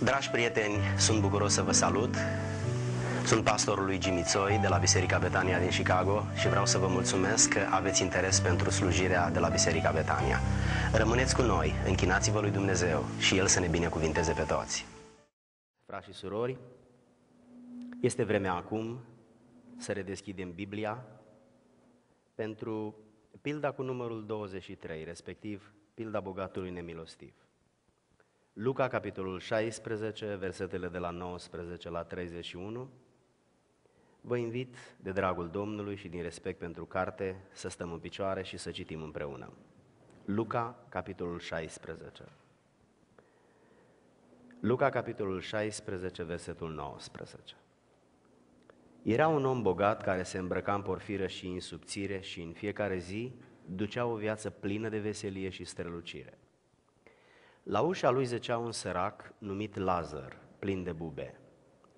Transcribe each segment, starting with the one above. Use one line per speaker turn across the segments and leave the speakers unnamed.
Dragi prieteni, sunt bucuros să vă salut. Sunt pastorul lui Jimmy de la Biserica Betania din Chicago și vreau să vă mulțumesc că aveți interes pentru slujirea de la Biserica Betania. Rămâneți cu noi, închinați-vă lui Dumnezeu și El să ne binecuvinteze pe toți. Frați și surori, este vremea acum să redeschidem Biblia pentru pilda cu numărul 23, respectiv pilda bogatului nemilostiv. Luca, capitolul 16, versetele de la 19 la 31. Vă invit, de dragul Domnului și din respect pentru carte, să stăm în picioare și să citim împreună. Luca, capitolul 16. Luca, capitolul 16, versetul 19. Era un om bogat care se îmbrăca în porfiră și în subțire și în fiecare zi ducea o viață plină de veselie și strălucire – la ușa lui zecea un sărac numit Lazar, plin de bube,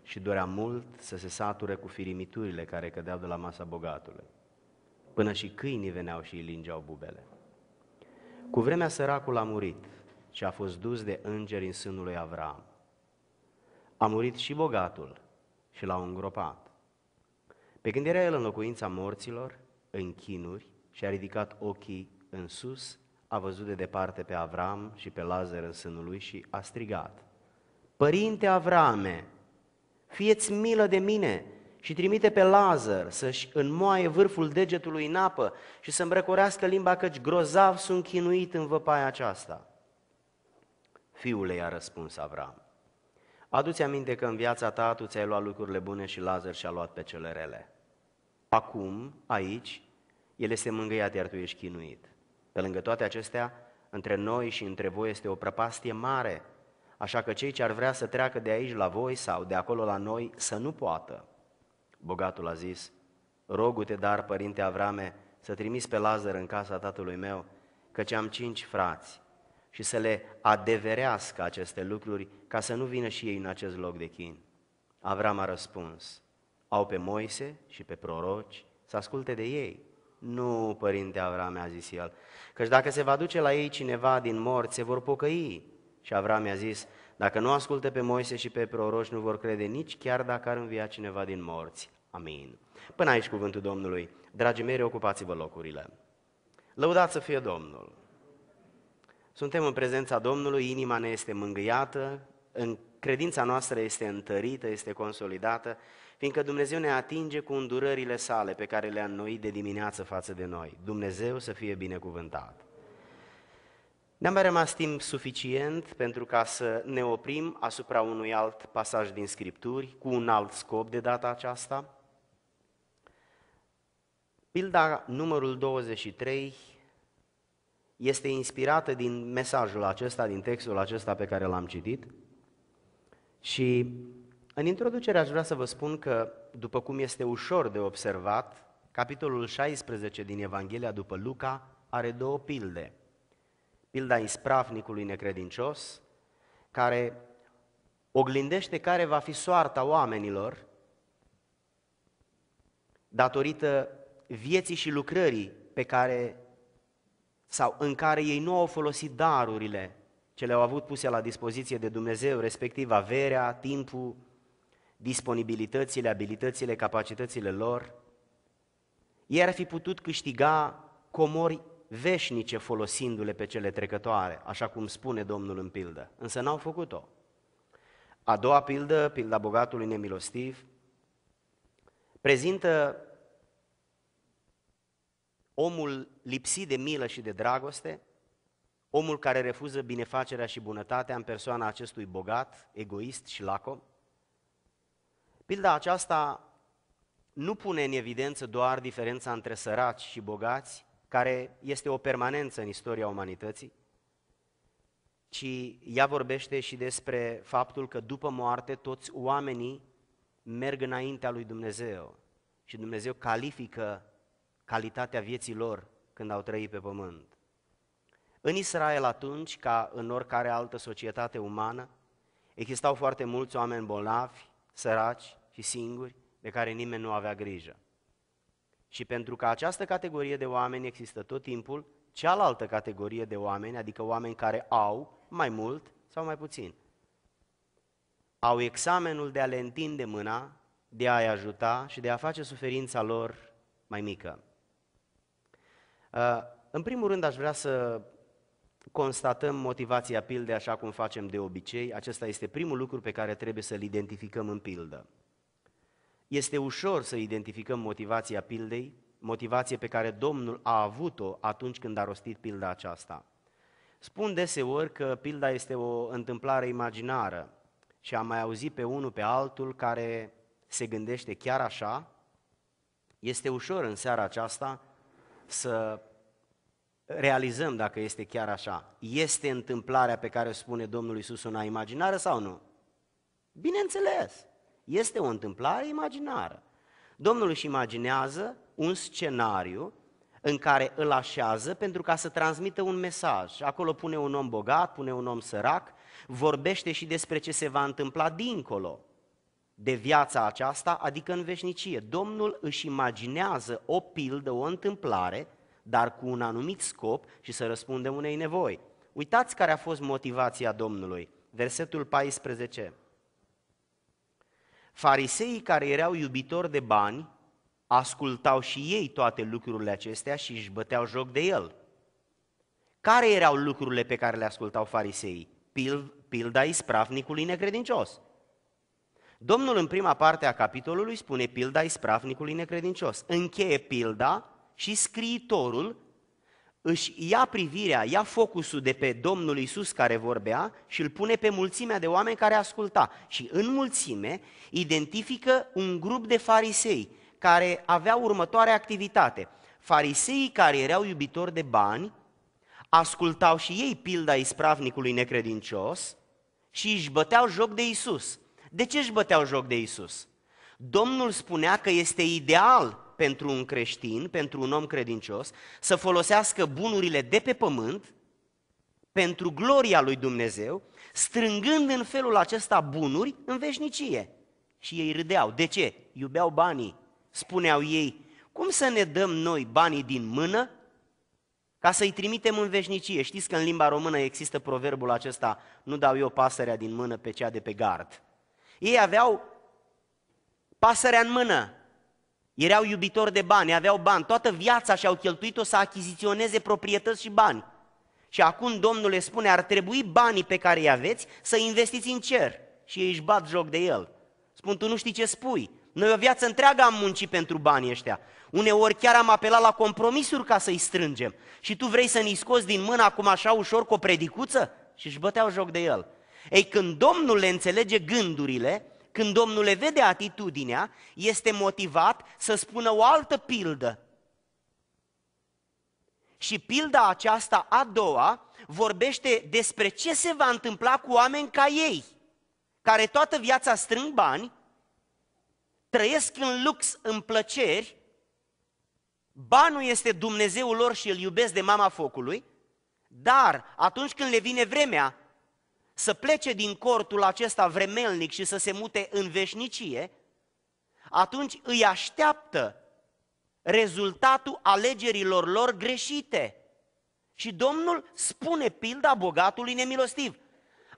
și dorea mult să se sature cu firimiturile care cădeau de la masa bogatului. Până și câinii veneau și îi lingeau bubele. Cu vremea săracul a murit și a fost dus de îngeri în sânul lui Avram. A murit și bogatul și l-au îngropat. Pe când era el în locuința morților, în chinuri, și a ridicat ochii în sus a văzut de departe pe Avram și pe Lazar în sânul lui și a strigat, Părinte Avrame, fieți milă de mine și trimite pe Lazar să-și înmoaie vârful degetului în apă și să îmbrăcorească limba căci grozav sunt chinuit în văpaia aceasta. Fiule i-a răspuns Avram, adu-ți aminte că în viața ta tu ți-ai luat lucrurile bune și Lazar și-a luat pe cele rele. Acum, aici, ele se mângâiat, iar tu ești chinuit. Pe lângă toate acestea, între noi și între voi este o prăpastie mare, așa că cei ce ar vrea să treacă de aici la voi sau de acolo la noi să nu poată. Bogatul a zis, rogu-te dar, părinte Avrame, să trimiți pe Lazar în casa tatălui meu, căci am cinci frați, și să le adeverească aceste lucruri ca să nu vină și ei în acest loc de chin. Avram a răspuns, au pe Moise și pe proroci să asculte de ei. Nu, părinte Avram, a zis el, căci dacă se va duce la ei cineva din morți, se vor pocăi. Și Avram i-a zis, dacă nu ascultă pe Moise și pe proroși, nu vor crede nici chiar dacă ar învia cineva din morți. Amin. Până aici cuvântul Domnului. Dragii mei, ocupați-vă locurile. Lăudați să fie Domnul. Suntem în prezența Domnului, inima ne este mângâiată, în credința noastră este întărită, este consolidată fiindcă Dumnezeu ne atinge cu îndurările sale pe care le-a înnoit de dimineață față de noi. Dumnezeu să fie binecuvântat. Ne-am mai rămas timp suficient pentru ca să ne oprim asupra unui alt pasaj din Scripturi, cu un alt scop de data aceasta. Pilda numărul 23 este inspirată din mesajul acesta, din textul acesta pe care l-am citit și în introducere aș vrea să vă spun că, după cum este ușor de observat, capitolul 16 din Evanghelia după Luca are două pilde. Pilda ispravnicului necredincios, care oglindește care va fi soarta oamenilor datorită vieții și lucrării pe care sau în care ei nu au folosit darurile ce le-au avut puse la dispoziție de Dumnezeu, respectiv averea, timpul, disponibilitățile, abilitățile, capacitățile lor, ei ar fi putut câștiga comori veșnice folosindu-le pe cele trecătoare, așa cum spune Domnul în pildă, însă n-au făcut-o. A doua pildă, pilda bogatului nemilostiv, prezintă omul lipsit de milă și de dragoste, omul care refuză binefacerea și bunătatea în persoana acestui bogat, egoist și lacom, Pilda aceasta nu pune în evidență doar diferența între săraci și bogați, care este o permanență în istoria umanității, ci ea vorbește și despre faptul că după moarte toți oamenii merg înaintea lui Dumnezeu și Dumnezeu califică calitatea vieții lor când au trăit pe pământ. În Israel atunci, ca în oricare altă societate umană, existau foarte mulți oameni bolnavi, săraci, și singuri, de care nimeni nu avea grijă. Și pentru că această categorie de oameni există tot timpul, cealaltă categorie de oameni, adică oameni care au mai mult sau mai puțin. Au examenul de a le întinde mâna, de a-i ajuta și de a face suferința lor mai mică. Uh, în primul rând aș vrea să constatăm motivația pildei așa cum facem de obicei. Acesta este primul lucru pe care trebuie să-l identificăm în pildă. Este ușor să identificăm motivația pildei, motivație pe care Domnul a avut-o atunci când a rostit pilda aceasta. Spun deseori că pilda este o întâmplare imaginară și am mai auzit pe unul pe altul care se gândește chiar așa. Este ușor în seara aceasta să realizăm dacă este chiar așa. Este întâmplarea pe care o spune Domnul Isus una imaginară sau nu? Bineînțeles! Este o întâmplare imaginară. Domnul își imaginează un scenariu în care îl așează pentru ca să transmită un mesaj. Acolo pune un om bogat, pune un om sărac, vorbește și despre ce se va întâmpla dincolo de viața aceasta, adică în veșnicie. Domnul își imaginează o pildă, o întâmplare, dar cu un anumit scop și să răspundem unei nevoi. Uitați care a fost motivația Domnului. Versetul 14. Fariseii care erau iubitori de bani ascultau și ei toate lucrurile acestea și își băteau joc de el. Care erau lucrurile pe care le ascultau fariseii? pilda ispravnicului necredincios. Domnul în prima parte a capitolului spune pilda ispravnicului necredincios. Încheie pilda și scriitorul își ia privirea, ia focusul de pe Domnul Isus care vorbea și îl pune pe mulțimea de oameni care asculta. Și în mulțime identifică un grup de farisei care aveau următoarea activitate. Fariseii care erau iubitori de bani, ascultau și ei pilda ispravnicului necredincios și își băteau joc de Isus. De ce își băteau joc de Isus? Domnul spunea că este ideal pentru un creștin, pentru un om credincios, să folosească bunurile de pe pământ pentru gloria lui Dumnezeu, strângând în felul acesta bunuri în veșnicie. Și ei râdeau. De ce? Iubeau banii. Spuneau ei, cum să ne dăm noi banii din mână ca să-i trimitem în veșnicie? Știți că în limba română există proverbul acesta, nu dau eu pasărea din mână pe cea de pe gard. Ei aveau pasărea în mână, erau iubitori de bani, aveau bani, toată viața și-au cheltuit-o să achiziționeze proprietăți și bani. Și acum Domnul le spune, ar trebui banii pe care îi aveți să investiți în cer. Și ei își bat joc de el. Spun, tu nu știi ce spui. Noi o viață întreagă am muncit pentru banii ăștia. Uneori chiar am apelat la compromisuri ca să-i strângem. Și tu vrei să-i scoți din mână acum așa ușor cu o predicuță? Și își băteau joc de el. Ei, când Domnul le înțelege gândurile, când Domnul le vede atitudinea, este motivat să spună o altă pildă. Și pilda aceasta a doua vorbește despre ce se va întâmpla cu oameni ca ei, care toată viața strâng bani, trăiesc în lux, în plăceri, banul este Dumnezeul lor și îl iubesc de mama focului, dar atunci când le vine vremea să plece din cortul acesta vremelnic și să se mute în veșnicie, atunci îi așteaptă rezultatul alegerilor lor greșite. Și Domnul spune pilda bogatului nemilostiv.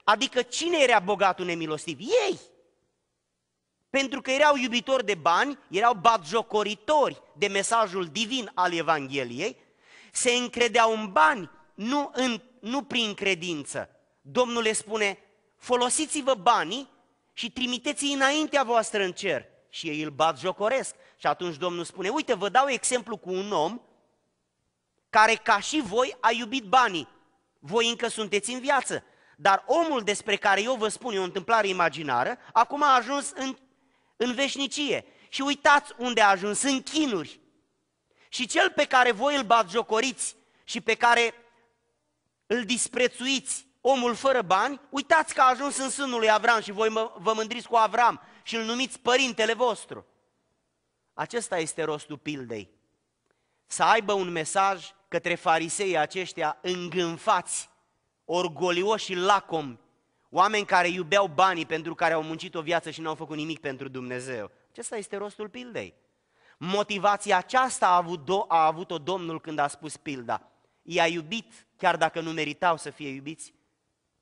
Adică cine era bogatul nemilostiv? Ei! Pentru că erau iubitori de bani, erau batjocoritori de mesajul divin al Evangheliei, se încredeau în bani, nu, în, nu prin credință, Domnul le spune, folosiți-vă banii și trimiteți-i înaintea voastră în cer. Și ei îl bat jocoresc. Și atunci Domnul spune, uite, vă dau exemplu cu un om care ca și voi a iubit banii. Voi încă sunteți în viață. Dar omul despre care eu vă spun, e o întâmplare imaginară, acum a ajuns în, în veșnicie. Și uitați unde a ajuns, în chinuri. Și cel pe care voi îl bat jocoriți și pe care îl disprețuiți omul fără bani, uitați că a ajuns în sânul lui Avram și voi mă, vă mândriți cu Avram și îl numiți părintele vostru. Acesta este rostul pildei. Să aibă un mesaj către farisei aceștia îngânfați, orgolioși și lacomi, oameni care iubeau banii pentru care au muncit o viață și n-au făcut nimic pentru Dumnezeu. Acesta este rostul pildei. Motivația aceasta a, avut, a avut-o Domnul când a spus pilda. I-a iubit, chiar dacă nu meritau să fie iubiți,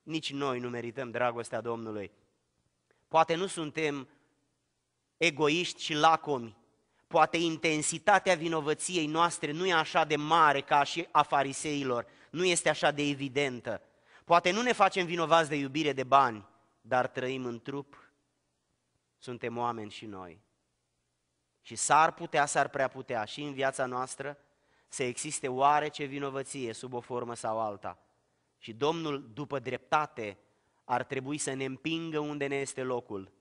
nici noi nu merităm dragostea Domnului. Poate nu suntem egoiști și lacomi. Poate intensitatea vinovăției noastre nu e așa de mare ca și a fariseilor, nu este așa de evidentă. Poate nu ne facem vinovați de iubire de bani, dar trăim în trup. Suntem oameni și noi. Și s-ar putea, s-ar prea putea și în viața noastră să existe oarece vinovăție sub o formă sau alta. Și Domnul, după dreptate, ar trebui să ne împingă unde ne este locul,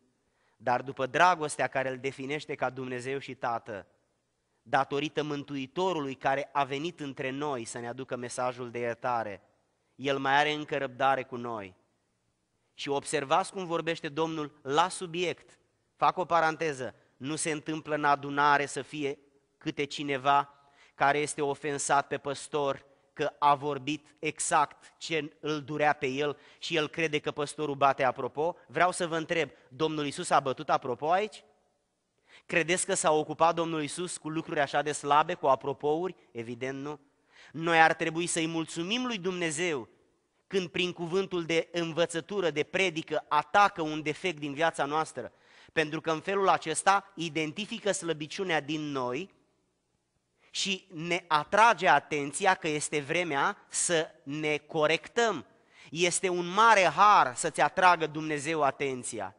dar după dragostea care îl definește ca Dumnezeu și Tată, datorită Mântuitorului care a venit între noi să ne aducă mesajul de iertare, El mai are încă răbdare cu noi. Și observați cum vorbește Domnul la subiect. Fac o paranteză, nu se întâmplă în adunare să fie câte cineva care este ofensat pe păstor, că a vorbit exact ce îl durea pe el și el crede că păstorul bate apropo? Vreau să vă întreb, Domnul Isus a bătut apropo aici? Credeți că s-a ocupat Domnul Isus cu lucruri așa de slabe, cu apropouri? Evident nu. Noi ar trebui să-i mulțumim lui Dumnezeu când prin cuvântul de învățătură, de predică, atacă un defect din viața noastră. Pentru că în felul acesta identifică slăbiciunea din noi și ne atrage atenția că este vremea să ne corectăm. Este un mare har să-ți atragă Dumnezeu atenția.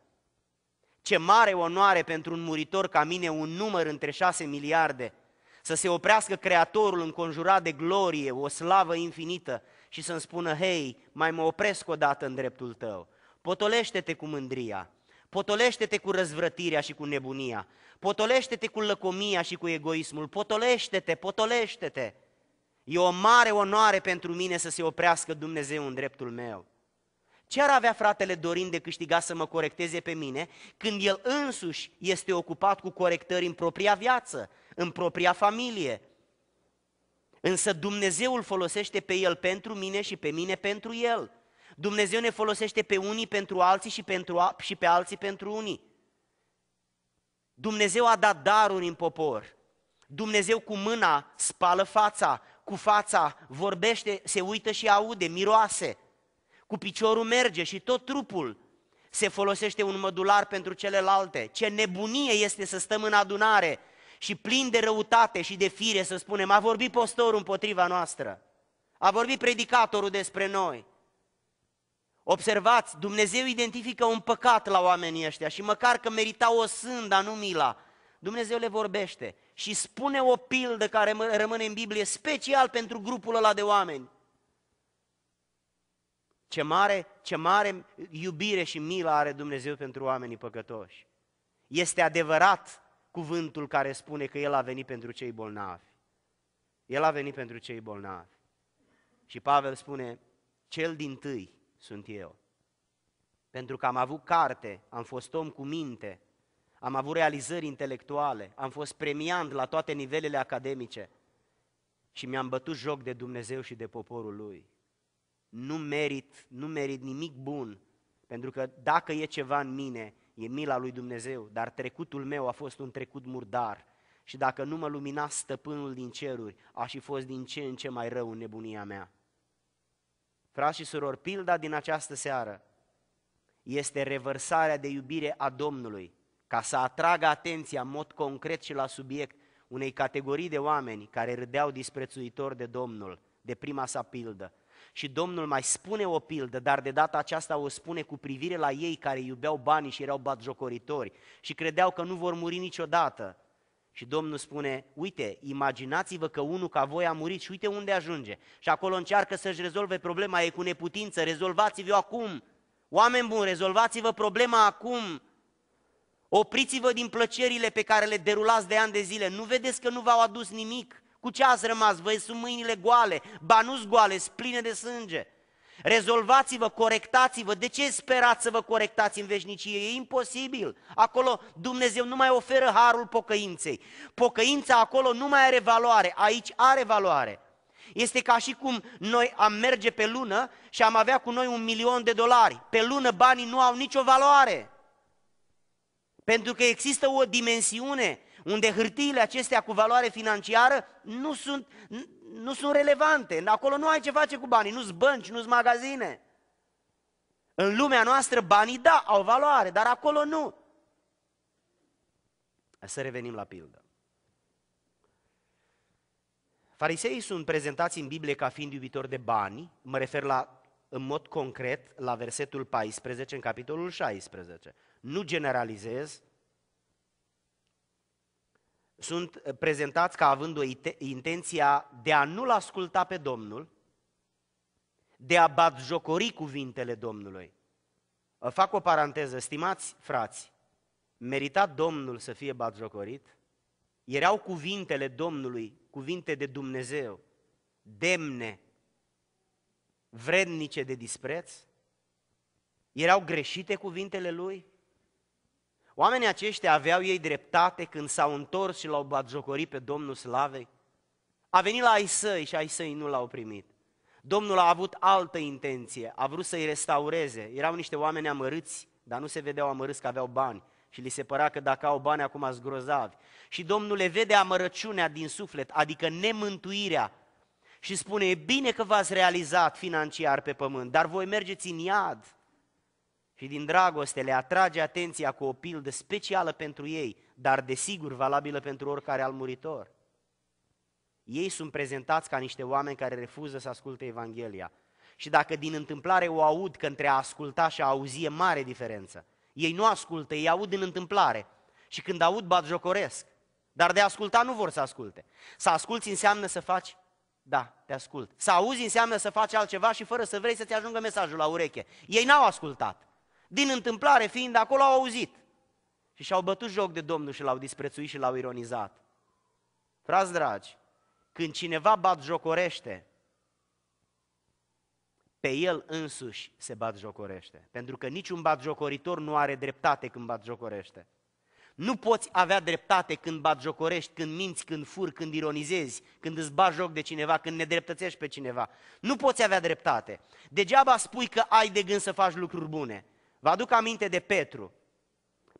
Ce mare onoare pentru un muritor ca mine, un număr între șase miliarde, să se oprească Creatorul înconjurat de glorie, o slavă infinită și să-mi spună, hei, mai mă opresc o dată în dreptul tău, potolește-te cu mândria, Potolește-te cu răzvrătirea și cu nebunia. Potolește-te cu lăcomia și cu egoismul. Potolește-te, potolește-te. E o mare onoare pentru mine să se oprească Dumnezeu în dreptul meu. Ce ar avea fratele Dorin de câștiga să mă corecteze pe mine când el însuși este ocupat cu corectări în propria viață, în propria familie? Însă Dumnezeul folosește pe el pentru mine și pe mine pentru el. Dumnezeu ne folosește pe unii pentru alții și, pentru a, și pe alții pentru unii. Dumnezeu a dat daruri în popor. Dumnezeu cu mâna spală fața, cu fața vorbește, se uită și aude, miroase. Cu piciorul merge și tot trupul se folosește un mădular pentru celelalte. Ce nebunie este să stăm în adunare și plin de răutate și de fire să spunem, a vorbit postorul împotriva noastră, a vorbit predicatorul despre noi, Observați, Dumnezeu identifică un păcat la oamenii ăștia și măcar că meritau o sânda, nu mila, Dumnezeu le vorbește și spune o pildă care rămâne în Biblie special pentru grupul ăla de oameni. Ce mare, ce mare iubire și milă are Dumnezeu pentru oamenii păcătoși. Este adevărat cuvântul care spune că El a venit pentru cei bolnavi. El a venit pentru cei bolnavi. Și Pavel spune, cel din tâi sunt eu. Pentru că am avut carte, am fost om cu minte, am avut realizări intelectuale, am fost premiant la toate nivelele academice și mi-am bătut joc de Dumnezeu și de poporul lui. Nu merit, nu merit nimic bun, pentru că dacă e ceva în mine, e mila lui Dumnezeu, dar trecutul meu a fost un trecut murdar și dacă nu mă lumina stăpânul din ceruri, aș fi fost din ce în ce mai rău în nebunia mea. Frați și surori, pilda din această seară este revărsarea de iubire a Domnului, ca să atragă atenția în mod concret și la subiect unei categorii de oameni care râdeau disprețuitor de Domnul, de prima sa pildă. Și Domnul mai spune o pildă, dar de data aceasta o spune cu privire la ei care iubeau banii și erau batjocoritori și credeau că nu vor muri niciodată și Domnul spune, uite, imaginați-vă că unul ca voi a murit și uite unde ajunge. Și acolo încearcă să-și rezolve problema, e cu neputință, rezolvați-vă acum. Oameni buni, rezolvați-vă problema acum. Opriți-vă din plăcerile pe care le derulați de ani de zile. Nu vedeți că nu v-au adus nimic? Cu ce ați rămas? Vă sunt mâinile goale, banuți goale, spline de sânge. Rezolvați-vă, corectați-vă. De ce sperați să vă corectați în veșnicie? E imposibil. Acolo Dumnezeu nu mai oferă harul pocăinței. Pocăința acolo nu mai are valoare. Aici are valoare. Este ca și cum noi am merge pe lună și am avea cu noi un milion de dolari. Pe lună banii nu au nicio valoare. Pentru că există o dimensiune unde hârtiile acestea cu valoare financiară nu sunt, nu sunt relevante. Acolo nu ai ce face cu banii, nu-s bănci, nu-s magazine. În lumea noastră banii, da, au valoare, dar acolo nu. Să revenim la pildă. Fariseii sunt prezentați în Biblie ca fiind iubitori de bani, mă refer la, în mod concret la versetul 14 în capitolul 16. Nu generalizez, sunt eh, prezentați ca având o intenția de a nu-L asculta pe Domnul, de a batjocori cuvintele Domnului. Fac o paranteză, stimați frați, merita Domnul să fie batjocorit? Erau cuvintele Domnului, cuvinte de Dumnezeu, demne, vrednice de dispreț? Erau greșite cuvintele Lui? Oamenii aceștia aveau ei dreptate când s-au întors și l-au batjocorit pe Domnul Slavei? A venit la ai săi și ai săi nu l-au primit. Domnul a avut altă intenție, a vrut să-i restaureze. Erau niște oameni amărâți, dar nu se vedeau amărâți că aveau bani și li se părea că dacă au bani acum sunt grozavi. Și Domnul le vede amărăciunea din suflet, adică nemântuirea și spune, e bine că v-ați realizat financiar pe pământ, dar voi mergeți în iad și din dragoste le atrage atenția cu o pildă specială pentru ei, dar desigur valabilă pentru oricare al muritor. Ei sunt prezentați ca niște oameni care refuză să asculte Evanghelia. Și dacă din întâmplare o aud că între a asculta și a auzi e mare diferență. Ei nu ascultă, ei aud din întâmplare. Și când aud, bat jocoresc. Dar de a asculta nu vor să asculte. Să asculți înseamnă să faci da, te ascult. Să auzi înseamnă să faci altceva și fără să vrei să-ți ajungă mesajul la ureche. Ei n-au ascultat din întâmplare fiind acolo, au auzit. Și și-au bătut joc de Domnul și l-au disprețuit și l-au ironizat. Frați dragi, când cineva bat jocorește, pe el însuși se bat jocorește. Pentru că niciun bat jocoritor nu are dreptate când bat jocorește. Nu poți avea dreptate când bat jocorești, când minți, când furi, când ironizezi, când îți bat joc de cineva, când nedreptățești pe cineva. Nu poți avea dreptate. Degeaba spui că ai de gând să faci lucruri bune. Vă aduc aminte de Petru.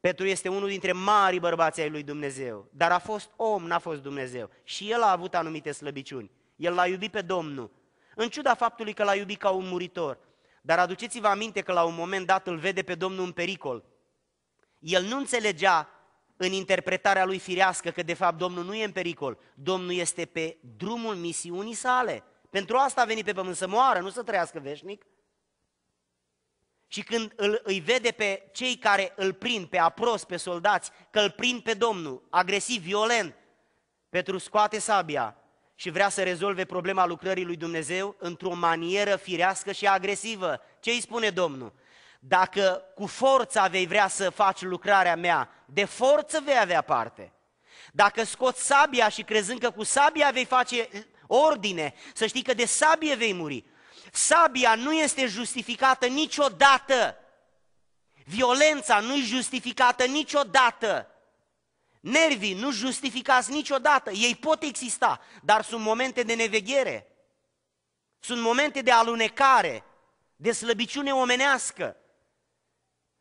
Petru este unul dintre mari bărbații ai lui Dumnezeu, dar a fost om, n-a fost Dumnezeu. Și el a avut anumite slăbiciuni. El l-a iubit pe Domnul, în ciuda faptului că l-a iubit ca un muritor. Dar aduceți-vă aminte că la un moment dat îl vede pe Domnul în pericol. El nu înțelegea în interpretarea lui firească că de fapt Domnul nu e în pericol, Domnul este pe drumul misiunii sale. Pentru asta a venit pe pământ să moară, nu să trăiască veșnic. Și când îl, îi vede pe cei care îl prind, pe apros, pe soldați, că îl prind pe Domnul, agresiv, violent, Petru scoate sabia și vrea să rezolve problema lucrării lui Dumnezeu într-o manieră firească și agresivă. Ce îi spune Domnul? Dacă cu forța vei vrea să faci lucrarea mea, de forță vei avea parte. Dacă scoți sabia și crezând că cu sabia vei face ordine, să știi că de sabie vei muri. Sabia nu este justificată niciodată. Violența nu e justificată niciodată. Nervii nu justificați niciodată. Ei pot exista, dar sunt momente de neveghere. Sunt momente de alunecare, de slăbiciune omenească.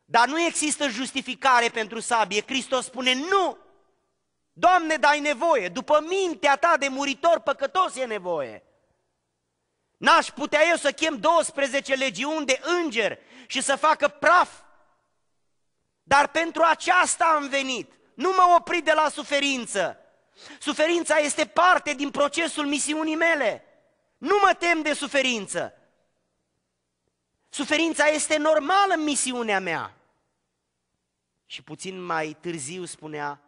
Dar nu există justificare pentru sabie. Hristos spune nu! Doamne, dai nevoie! După mintea ta de muritor păcătos e nevoie! N-aș putea eu să chem 12 legiuni de îngeri și să facă praf. Dar pentru aceasta am venit. Nu mă opri de la suferință. Suferința este parte din procesul misiunii mele. Nu mă tem de suferință. Suferința este normală în misiunea mea. Și puțin mai târziu spunea,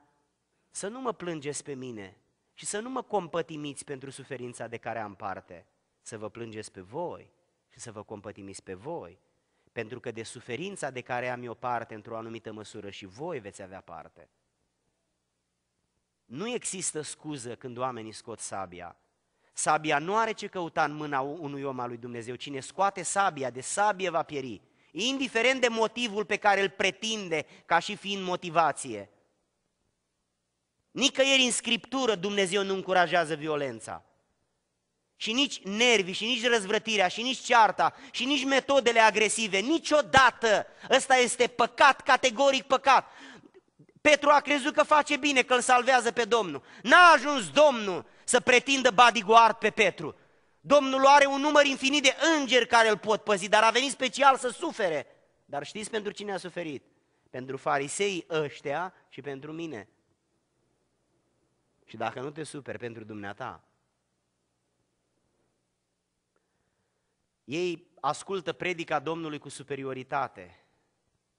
să nu mă plângeți pe mine și să nu mă compătimiți pentru suferința de care am parte să vă plângeți pe voi și să vă compătimiți pe voi, pentru că de suferința de care am eu parte într-o anumită măsură și voi veți avea parte. Nu există scuză când oamenii scot sabia. Sabia nu are ce căuta în mâna unui om al lui Dumnezeu. Cine scoate sabia, de sabie va pieri. Indiferent de motivul pe care îl pretinde ca și fiind motivație. Nicăieri în Scriptură Dumnezeu nu încurajează violența și nici nervii, și nici răzvrătirea, și nici cearta, și nici metodele agresive, niciodată. Ăsta este păcat, categoric păcat. Petru a crezut că face bine, că îl salvează pe Domnul. N-a ajuns Domnul să pretindă bodyguard pe Petru. Domnul are un număr infinit de îngeri care îl pot păzi, dar a venit special să sufere. Dar știți pentru cine a suferit? Pentru farisei ăștia și pentru mine. Și dacă nu te superi pentru dumneata, Ei ascultă predica Domnului cu superioritate.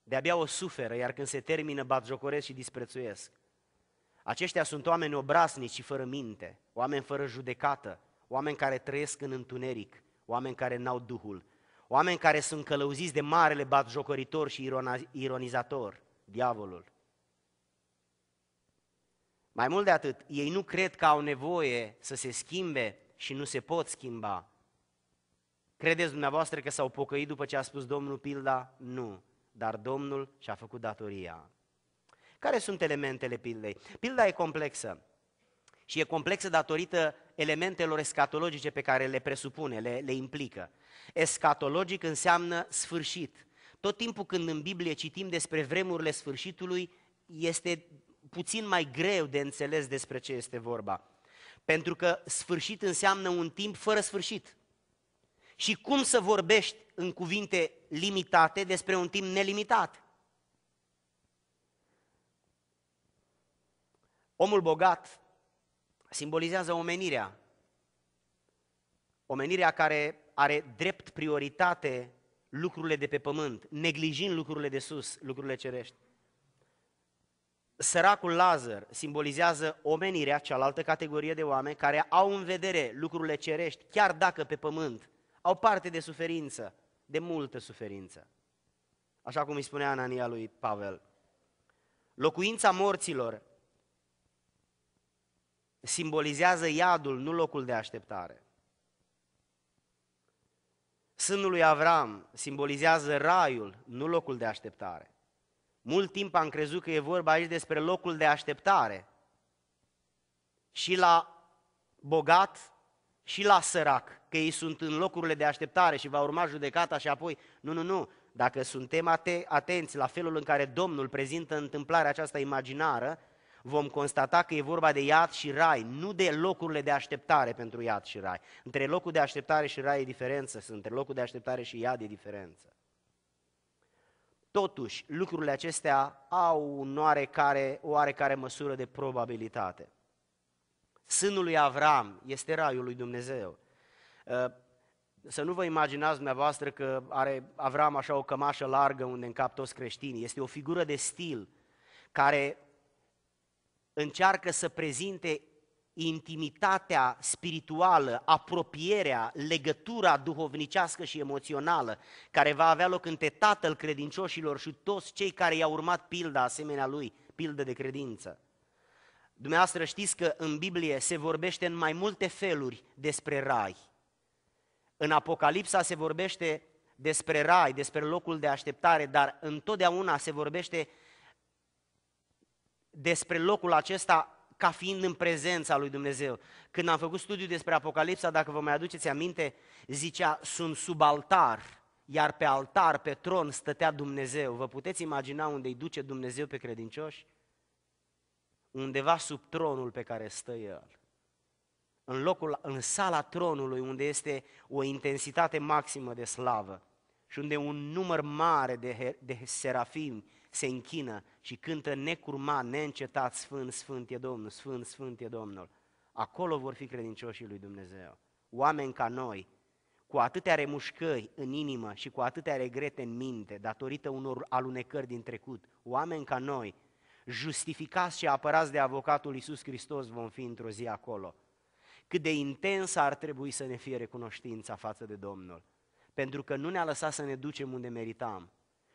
De-abia o suferă, iar când se termină, batjocoresc și disprețuiesc. Aceștia sunt oameni obraznici și fără minte, oameni fără judecată, oameni care trăiesc în întuneric, oameni care n-au Duhul, oameni care sunt călăuziți de marele batjocoritor și ironizator, diavolul. Mai mult de atât, ei nu cred că au nevoie să se schimbe și nu se pot schimba. Credeți dumneavoastră că s-au pocăit după ce a spus Domnul pilda? Nu, dar Domnul și-a făcut datoria. Care sunt elementele pildei? Pilda e complexă și e complexă datorită elementelor escatologice pe care le presupune, le, le implică. Escatologic înseamnă sfârșit. Tot timpul când în Biblie citim despre vremurile sfârșitului, este puțin mai greu de înțeles despre ce este vorba. Pentru că sfârșit înseamnă un timp fără sfârșit și cum să vorbești în cuvinte limitate despre un timp nelimitat. Omul bogat simbolizează omenirea. Omenirea care are drept prioritate lucrurile de pe pământ, neglijind lucrurile de sus, lucrurile cerești. Săracul Lazar simbolizează omenirea, cealaltă categorie de oameni care au în vedere lucrurile cerești, chiar dacă pe pământ au parte de suferință, de multă suferință. Așa cum îi spunea Anania lui Pavel. Locuința morților simbolizează iadul, nu locul de așteptare. Sânul lui Avram simbolizează raiul, nu locul de așteptare. Mult timp am crezut că e vorba aici despre locul de așteptare. Și la bogat și la sărac, că ei sunt în locurile de așteptare și va urma judecata și apoi... Nu, nu, nu. Dacă suntem atenți la felul în care Domnul prezintă întâmplarea aceasta imaginară, vom constata că e vorba de iad și rai, nu de locurile de așteptare pentru iad și rai. Între locul de așteptare și rai e diferență, între locul de așteptare și iad e diferență. Totuși, lucrurile acestea au un oarecare, oarecare măsură de probabilitate. Sânul lui Avram este raiul lui Dumnezeu. Ă, să nu vă imaginați dumneavoastră că are Avram așa o cămașă largă unde încap toți creștinii. Este o figură de stil care încearcă să prezinte intimitatea spirituală, apropierea, legătura duhovnicească și emoțională care va avea loc între tatăl credincioșilor și toți cei care i-au urmat pilda asemenea lui, pildă de credință. Dumneavoastră știți că în Biblie se vorbește în mai multe feluri despre rai. În Apocalipsa se vorbește despre rai, despre locul de așteptare, dar întotdeauna se vorbește despre locul acesta ca fiind în prezența lui Dumnezeu. Când am făcut studiu despre Apocalipsa, dacă vă mai aduceți aminte, zicea, sunt sub altar, iar pe altar, pe tron, stătea Dumnezeu. Vă puteți imagina unde îi duce Dumnezeu pe credincioși? undeva sub tronul pe care stă el. În, locul, în sala tronului unde este o intensitate maximă de slavă și unde un număr mare de, de serafimi se închină și cântă necurma, neîncetat, Sfânt, Sfânt e Domnul, Sfânt, Sfânt e Domnul. Acolo vor fi credincioșii lui Dumnezeu. Oameni ca noi, cu atâtea remușcări în inimă și cu atâtea regrete în minte, datorită unor alunecări din trecut, oameni ca noi justificați și apărați de avocatul Iisus Hristos, vom fi într-o zi acolo. Cât de intensă ar trebui să ne fie recunoștința față de Domnul, pentru că nu ne-a lăsat să ne ducem unde meritam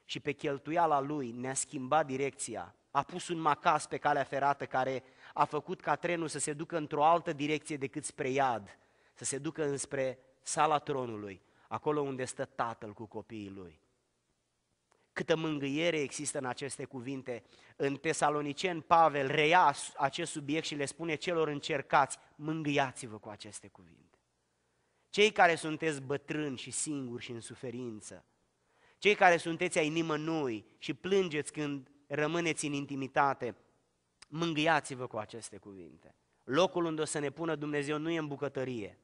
și pe cheltuiala Lui ne-a schimbat direcția, a pus un macas pe calea ferată care a făcut ca trenul să se ducă într-o altă direcție decât spre iad, să se ducă înspre sala tronului, acolo unde stă tatăl cu copiii lui câtă mângâiere există în aceste cuvinte. În Tesalonicen, Pavel reia acest subiect și le spune celor încercați, mângâiați-vă cu aceste cuvinte. Cei care sunteți bătrâni și singuri și în suferință, cei care sunteți ai nimănui și plângeți când rămâneți în intimitate, mângâiați-vă cu aceste cuvinte. Locul unde o să ne pună Dumnezeu nu e în bucătărie,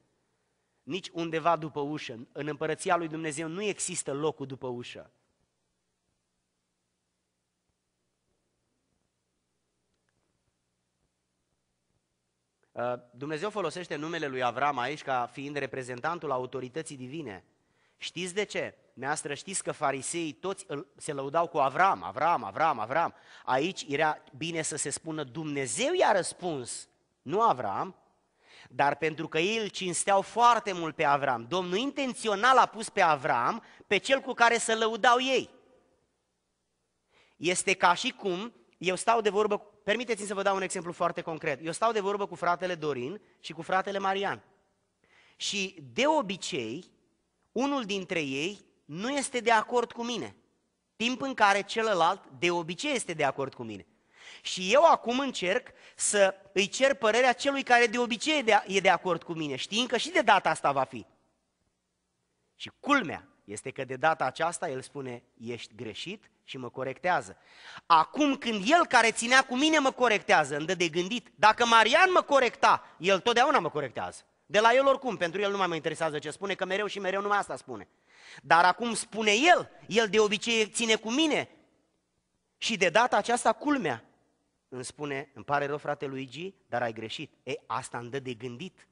nici undeva după ușă. În împărăția lui Dumnezeu nu există locul după ușă. Uh, Dumnezeu folosește numele lui Avram aici ca fiind reprezentantul autorității divine. Știți de ce? Neastră știți că fariseii toți se lăudau cu Avram, Avram, Avram, Avram. Aici era bine să se spună Dumnezeu i-a răspuns, nu Avram, dar pentru că ei îl cinsteau foarte mult pe Avram. Domnul intențional a pus pe Avram pe cel cu care să lăudau ei. Este ca și cum eu stau de vorbă Permiteți-mi să vă dau un exemplu foarte concret. Eu stau de vorbă cu fratele Dorin și cu fratele Marian. Și de obicei, unul dintre ei nu este de acord cu mine. Timp în care celălalt de obicei este de acord cu mine. Și eu acum încerc să îi cer părerea celui care de obicei e de acord cu mine, știind că și de data asta va fi. Și culmea este că de data aceasta el spune, ești greșit, și mă corectează. Acum când el care ținea cu mine mă corectează, îmi dă de gândit. Dacă Marian mă corecta, el totdeauna mă corectează. De la el oricum, pentru el nu mai mă interesează ce spune, că mereu și mereu numai asta spune. Dar acum spune el, el de obicei ține cu mine. Și de data aceasta, culmea, îmi spune, îmi pare rău frate Luigi, dar ai greșit. E, asta îmi dă de gândit.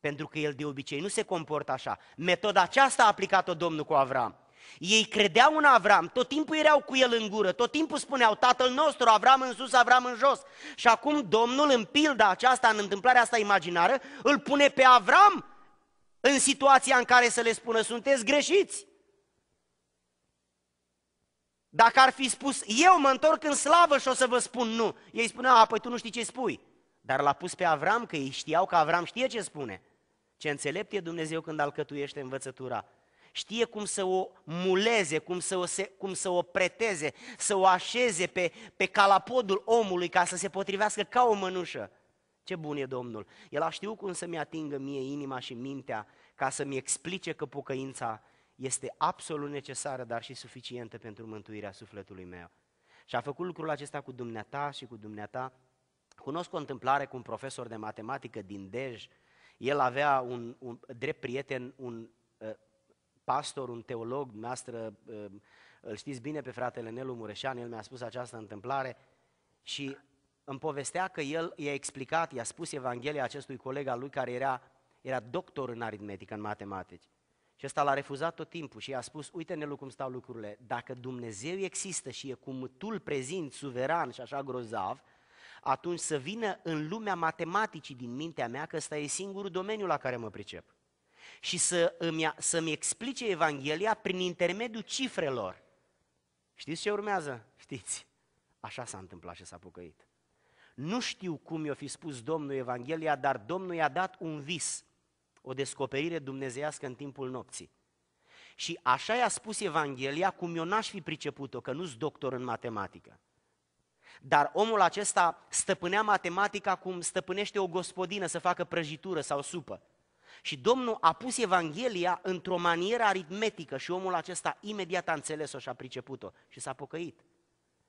Pentru că el de obicei nu se comportă așa. Metoda aceasta a aplicat-o Domnul cu Avram. Ei credeau în Avram, tot timpul erau cu el în gură, tot timpul spuneau, tatăl nostru, Avram în sus, Avram în jos. Și acum Domnul, în pilda aceasta, în întâmplarea asta imaginară, îl pune pe Avram în situația în care să le spună, sunteți greșiți. Dacă ar fi spus, eu mă întorc în slavă și o să vă spun nu, ei spuneau, apoi tu nu știi ce spui. Dar l-a pus pe Avram, că ei știau că Avram știe ce spune. Ce înțelept e Dumnezeu când alcătuiește învățătura știe cum să o muleze, cum să o, se, cum să o preteze, să o așeze pe, pe calapodul omului ca să se potrivească ca o mănușă. Ce bun e Domnul! El a știut cum să-mi atingă mie inima și mintea ca să-mi explice că pocăința este absolut necesară, dar și suficientă pentru mântuirea sufletului meu. Și a făcut lucrul acesta cu dumneata și cu dumneata. Cunosc o întâmplare cu un profesor de matematică din Dej. El avea un, un drept prieten, un pastor, un teolog, noastră, uh, îl știți bine pe fratele Nelu Mureșan, el mi-a spus această întâmplare și îmi povestea că el i-a explicat, i-a spus Evanghelia acestui coleg al lui care era, era doctor în aritmetică, în matematici. Și ăsta l-a refuzat tot timpul și i-a spus, uite Nelu cum stau lucrurile, dacă Dumnezeu există și e cum tu îl prezinți suveran și așa grozav, atunci să vină în lumea matematicii din mintea mea că ăsta e singurul domeniu la care mă pricep și să îmi, să-mi explice Evanghelia prin intermediul cifrelor. Știți ce urmează? Știți? Așa s-a întâmplat și s-a pocăit. Nu știu cum i-o fi spus Domnul Evanghelia, dar Domnul i-a dat un vis, o descoperire dumnezeiască în timpul nopții. Și așa i-a spus Evanghelia, cum eu n-aș fi priceput-o, că nu-s doctor în matematică. Dar omul acesta stăpânea matematica cum stăpânește o gospodină să facă prăjitură sau supă. Și Domnul a pus Evanghelia într-o manieră aritmetică și omul acesta imediat a înțeles-o și a priceput-o și s-a pocăit.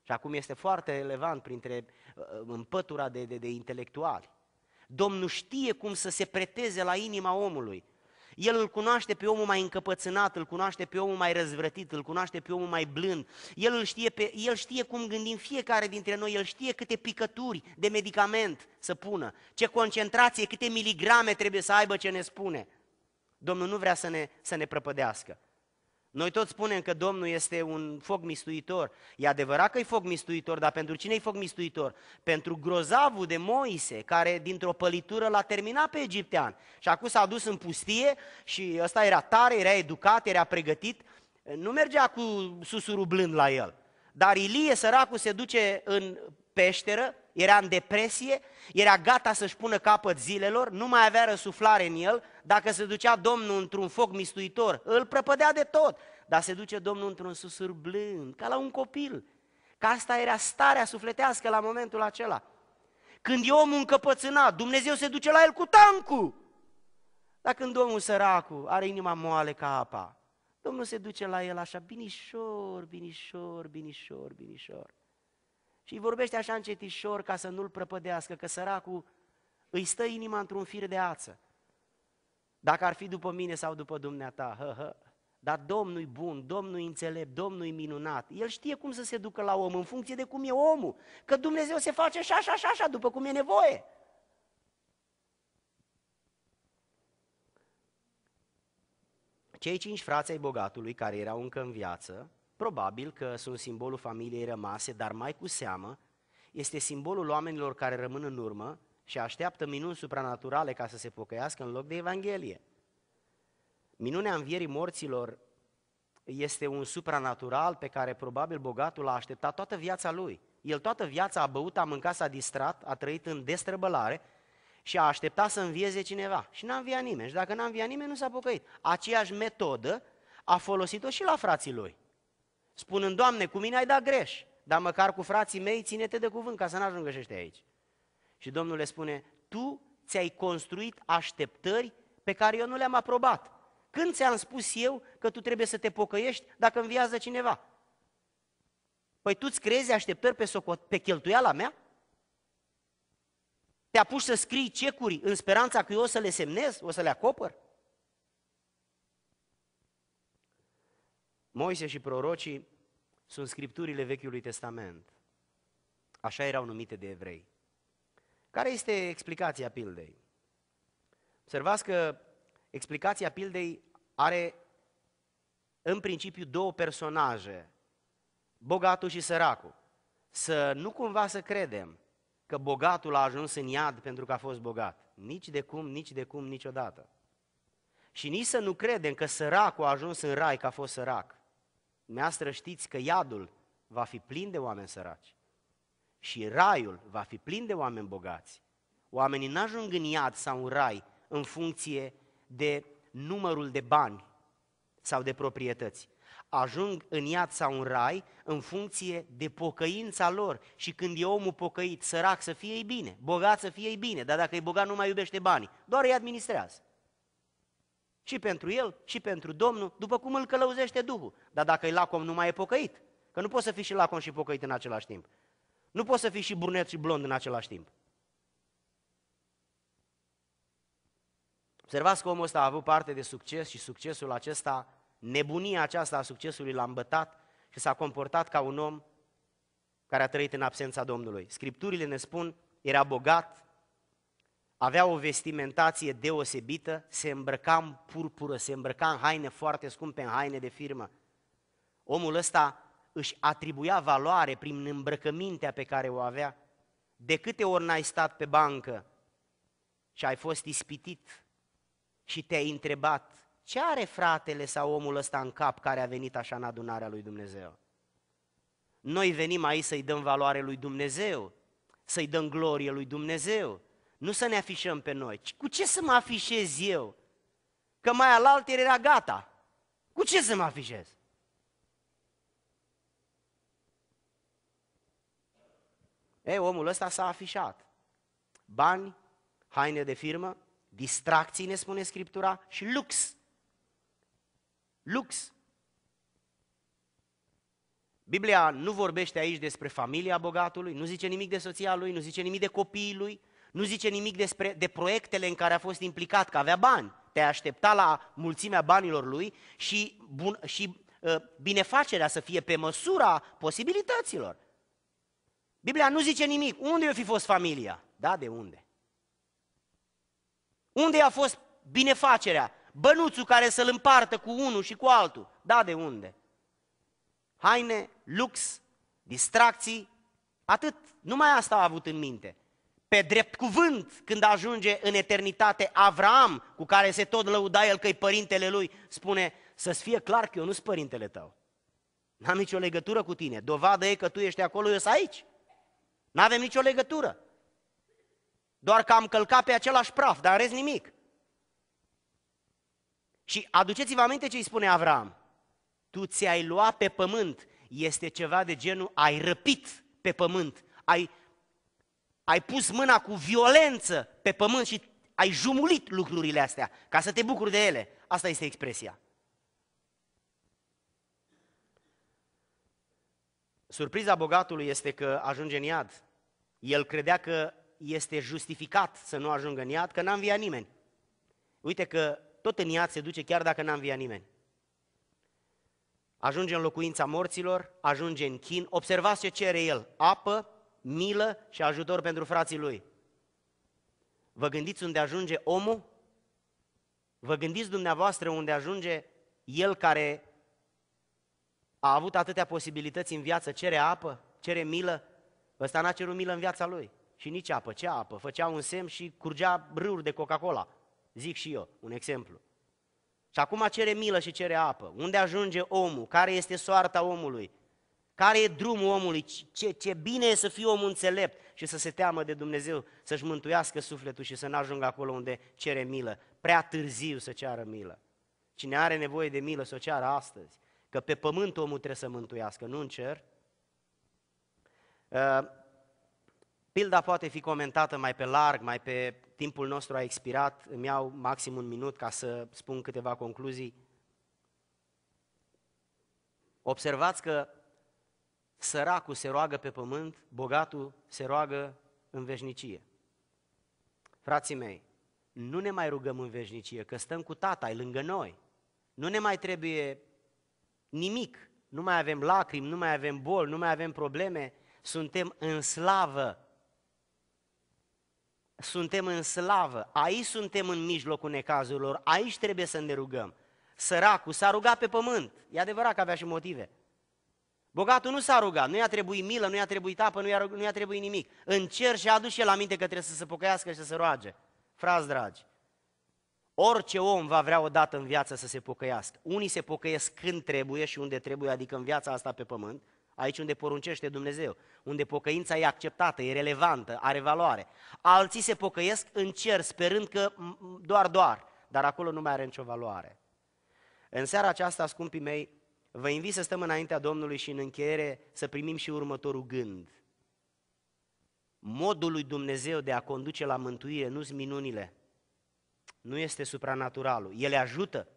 Și acum este foarte relevant printre uh, uh, împătura de, de, de intelectuali. Domnul știe cum să se preteze la inima omului el îl cunoaște pe omul mai încăpățânat, îl cunoaște pe omul mai răzvrătit, îl cunoaște pe omul mai blând. El, îl știe, pe, el știe cum gândim fiecare dintre noi, el știe câte picături de medicament să pună, ce concentrație, câte miligrame trebuie să aibă ce ne spune. Domnul nu vrea să ne, să ne prăpădească. Noi toți spunem că Domnul este un foc mistuitor. E adevărat că e foc mistuitor, dar pentru cine e foc mistuitor? Pentru grozavul de Moise, care dintr-o pălitură l-a terminat pe egiptean. Și acum s-a dus în pustie și ăsta era tare, era educat, era pregătit. Nu mergea cu susurul blând la el. Dar Ilie, săracul, se duce în peșteră, era în depresie, era gata să-și pună capăt zilelor, nu mai avea răsuflare în el, dacă se ducea Domnul într-un foc mistuitor, îl prăpădea de tot, dar se duce Domnul într-un susur blând, ca la un copil. Că asta era starea sufletească la momentul acela. Când e omul încăpățânat, Dumnezeu se duce la el cu tancul. Dar când omul săracul are inima moale ca apa, Domnul se duce la el așa, binișor, binișor, binișor, binișor. Și îi vorbește așa încetișor ca să nu-l prăpădească, că săracul îi stă inima într-un fir de ață. Dacă ar fi după mine sau după dumneata, hă, hă. Dar Domnul e bun, Domnul e înțelept, Domnul e minunat. El știe cum să se ducă la om în funcție de cum e omul. Că Dumnezeu se face așa, așa, așa, așa, după cum e nevoie. Cei cinci frații ai bogatului care erau încă în viață Probabil că sunt simbolul familiei rămase, dar mai cu seamă este simbolul oamenilor care rămân în urmă și așteaptă minuni supranaturale ca să se pocăiască în loc de Evanghelie. Minunea învierii morților este un supranatural pe care probabil bogatul a așteptat toată viața lui. El toată viața a băut, a mâncat, s-a distrat, a trăit în destrăbălare și a așteptat să învieze cineva. Și n-a înviat nimeni. Și dacă n-a înviat nimeni, nu s-a pocăit. Aceeași metodă a folosit-o și la frații lui spunând, Doamne, cu mine ai dat greș, dar măcar cu frații mei ține-te de cuvânt ca să nu ajungă și aici. Și Domnul le spune, tu ți-ai construit așteptări pe care eu nu le-am aprobat. Când ți-am spus eu că tu trebuie să te pocăiești dacă înviază cineva? Păi tu-ți creezi așteptări pe, socot, pe cheltuiala mea? Te apuci să scrii cecuri în speranța că eu o să le semnez, o să le acopăr? Moise și prorocii sunt scripturile Vechiului Testament. Așa erau numite de evrei. Care este explicația pildei? Observați că explicația pildei are în principiu două personaje, bogatul și săracul. Să nu cumva să credem că bogatul a ajuns în iad pentru că a fost bogat. Nici de cum, nici de cum, niciodată. Și nici să nu credem că săracul a ajuns în rai că a fost sărac. Dumneavoastră știți că iadul va fi plin de oameni săraci și raiul va fi plin de oameni bogați. Oamenii n-ajung în iad sau în rai în funcție de numărul de bani sau de proprietăți. Ajung în iad sau în rai în funcție de pocăința lor și când e omul pocăit, sărac să fie ei bine, bogat să fie ei bine, dar dacă e bogat nu mai iubește banii, doar îi administrează și pentru el, și pentru Domnul, după cum îl călăuzește Duhul. Dar dacă e lacom, nu mai e pocăit. Că nu poți să fii și lacom și pocăit în același timp. Nu poți să fii și brunet și blond în același timp. Observați că omul ăsta a avut parte de succes și succesul acesta, nebunia aceasta a succesului l-a îmbătat și s-a comportat ca un om care a trăit în absența Domnului. Scripturile ne spun, era bogat, avea o vestimentație deosebită, se îmbrăca în purpură, se îmbrăca în haine foarte scumpe, în haine de firmă. Omul ăsta își atribuia valoare prin îmbrăcămintea pe care o avea. De câte ori n-ai stat pe bancă și ai fost ispitit și te-ai întrebat ce are fratele sau omul ăsta în cap care a venit așa în adunarea lui Dumnezeu? Noi venim aici să-i dăm valoare lui Dumnezeu, să-i dăm glorie lui Dumnezeu, nu să ne afișăm pe noi. Cu ce să mă afișez eu? Că mai alaltă era gata. Cu ce să mă afișez? Ei, omul ăsta s-a afișat. Bani, haine de firmă, distracții, ne spune Scriptura, și lux. Lux. Biblia nu vorbește aici despre familia bogatului, nu zice nimic de soția lui, nu zice nimic de copiii lui, nu zice nimic despre, de proiectele în care a fost implicat, că avea bani. Te aștepta la mulțimea banilor lui și, bun, și ă, binefacerea să fie pe măsura posibilităților. Biblia nu zice nimic. Unde i-a fi fost familia? Da, de unde? Unde a fost binefacerea? Bănuțul care să-l împartă cu unul și cu altul. Da, de unde? Haine, lux, distracții, atât. Numai asta a avut în minte pe drept cuvânt când ajunge în eternitate Avram, cu care se tot lăuda el că părintele lui, spune să-ți fie clar că eu nu-s părintele tău. N-am nicio legătură cu tine. Dovadă e că tu ești acolo, eu sunt aici. N-avem nicio legătură. Doar că am călcat pe același praf, dar în rest nimic. Și aduceți-vă aminte ce îi spune Avram. Tu ți-ai luat pe pământ. Este ceva de genul, ai răpit pe pământ. Ai ai pus mâna cu violență pe pământ și ai jumulit lucrurile astea ca să te bucuri de ele. Asta este expresia. Surpriza bogatului este că ajunge în iad. El credea că este justificat să nu ajungă în iad, că n-a înviat nimeni. Uite că tot în iad se duce chiar dacă n-a înviat nimeni. Ajunge în locuința morților, ajunge în chin. Observați ce cere el. Apă, milă și ajutor pentru frații lui. Vă gândiți unde ajunge omul? Vă gândiți dumneavoastră unde ajunge el care a avut atâtea posibilități în viață, cere apă, cere milă? Ăsta n-a cerut milă în viața lui și nici apă. Ce apă? Făcea un semn și curgea râuri de Coca-Cola. Zic și eu, un exemplu. Și acum cere milă și cere apă. Unde ajunge omul? Care este soarta omului? Care e drumul omului? Ce, ce bine e să fie om înțelept și să se teamă de Dumnezeu, să-și mântuiască sufletul și să nu ajungă acolo unde cere milă. Prea târziu să ceară milă. Cine are nevoie de milă să o ceară astăzi. Că pe pământ omul trebuie să mântuiască, nu în cer. Uh, pilda poate fi comentată mai pe larg, mai pe timpul nostru a expirat, îmi iau maxim un minut ca să spun câteva concluzii. Observați că Săracul se roagă pe pământ, bogatul se roagă în veșnicie. Frații mei, nu ne mai rugăm în veșnicie, că stăm cu tata, lângă noi. Nu ne mai trebuie nimic, nu mai avem lacrimi, nu mai avem boli, nu mai avem probleme, suntem în slavă. Suntem în slavă, aici suntem în mijlocul necazurilor, aici trebuie să ne rugăm. Săracul s-a rugat pe pământ, e adevărat că avea și motive, Bogatul nu s-a rugat, nu i-a trebuit milă, nu i-a trebuit apă, nu i-a, nu i-a trebuit nimic. În cer și-a adus el aminte că trebuie să se pocăiască și să se roage. Frați dragi, orice om va vrea o dată în viață să se pocăiască. Unii se pocăiesc când trebuie și unde trebuie, adică în viața asta pe pământ, aici unde poruncește Dumnezeu, unde pocăința e acceptată, e relevantă, are valoare. Alții se pocăiesc în cer, sperând că doar, doar, dar acolo nu mai are nicio valoare. În seara aceasta, scumpii mei, Vă invit să stăm înaintea Domnului și în încheiere să primim și următorul gând. Modul lui Dumnezeu de a conduce la mântuire nu-s minunile, nu este supranaturalul. Ele ajută,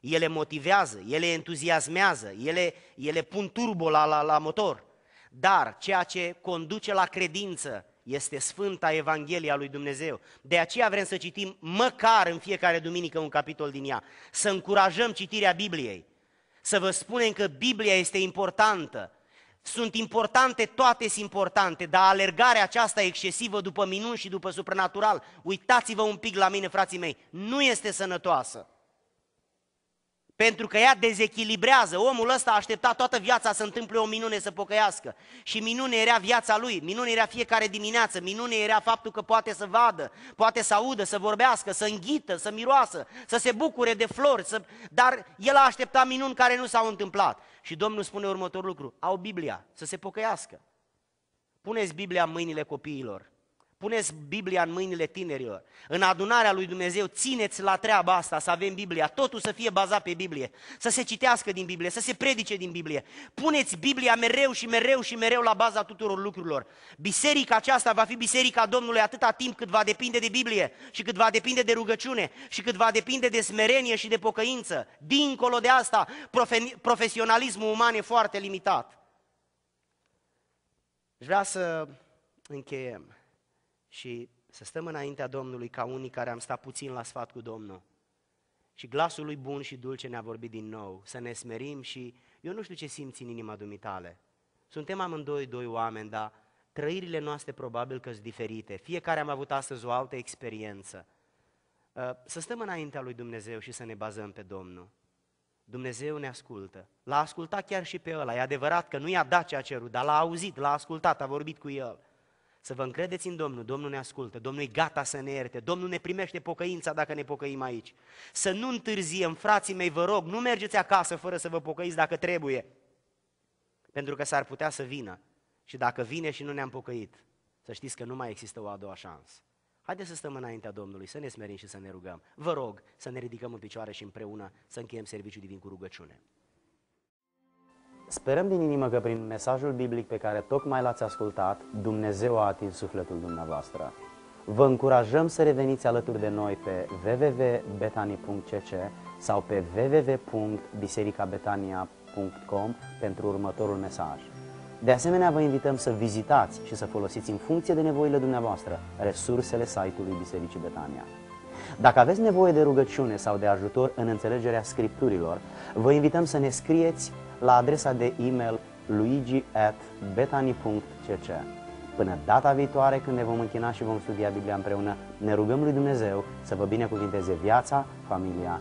ele motivează, ele entuziasmează, ele, ele pun turbo la, la, la motor. Dar ceea ce conduce la credință este Sfânta Evanghelia lui Dumnezeu. De aceea vrem să citim măcar în fiecare duminică un capitol din ea, să încurajăm citirea Bibliei să vă spunem că Biblia este importantă. Sunt importante, toate sunt importante, dar alergarea aceasta excesivă după minuni și după supranatural, uitați-vă un pic la mine, frații mei, nu este sănătoasă. Pentru că ea dezechilibrează. Omul ăsta a așteptat toată viața să întâmple o minune să pocăiască. Și minune era viața lui, minune era fiecare dimineață, minune era faptul că poate să vadă, poate să audă, să vorbească, să înghită, să miroasă, să se bucure de flori. Să... Dar el a așteptat minuni care nu s-au întâmplat. Și Domnul spune următorul lucru, au Biblia, să se pocăiască. Puneți Biblia în mâinile copiilor Puneți Biblia în mâinile tinerilor. În adunarea lui Dumnezeu, țineți la treaba asta, să avem Biblia, totul să fie bazat pe Biblie, să se citească din Biblie, să se predice din Biblie. Puneți Biblia mereu și mereu și mereu la baza tuturor lucrurilor. Biserica aceasta va fi biserica Domnului atâta timp cât va depinde de Biblie și cât va depinde de rugăciune și cât va depinde de smerenie și de pocăință. Dincolo de asta, profe- profesionalismul uman e foarte limitat. Vreau să încheiem și să stăm înaintea Domnului ca unii care am stat puțin la sfat cu Domnul. Și glasul lui bun și dulce ne-a vorbit din nou, să ne smerim și eu nu știu ce simți în inima dumitale. Suntem amândoi doi oameni, dar trăirile noastre probabil că sunt diferite. Fiecare am avut astăzi o altă experiență. Uh, să stăm înaintea lui Dumnezeu și să ne bazăm pe Domnul. Dumnezeu ne ascultă. L-a ascultat chiar și pe ăla. E adevărat că nu i-a dat ceea ce cerut, dar l-a auzit, l-a ascultat, a vorbit cu el. Să vă încredeți în Domnul, Domnul ne ascultă, Domnul e gata să ne ierte, Domnul ne primește pocăința dacă ne pocăim aici. Să nu întârziem, frații mei, vă rog, nu mergeți acasă fără să vă pocăiți dacă trebuie, pentru că s-ar putea să vină. Și dacă vine și nu ne-am pocăit, să știți că nu mai există o a doua șansă. Haideți să stăm înaintea Domnului, să ne smerim și să ne rugăm. Vă rog să ne ridicăm în picioare și împreună să încheiem serviciul divin cu rugăciune. Sperăm din inimă că prin mesajul biblic pe care tocmai l-ați ascultat, Dumnezeu a atins sufletul dumneavoastră. Vă încurajăm să reveniți alături de noi pe www.betani.cc sau pe www.bisericabetania.com pentru următorul mesaj. De asemenea, vă invităm să vizitați și să folosiți în funcție de nevoile dumneavoastră resursele site-ului Bisericii Betania. Dacă aveți nevoie de rugăciune sau de ajutor în înțelegerea scripturilor, vă invităm să ne scrieți la adresa de e-mail luigi at Până data viitoare, când ne vom închina și vom studia Biblia împreună, ne rugăm lui Dumnezeu să vă binecuvinteze viața, familia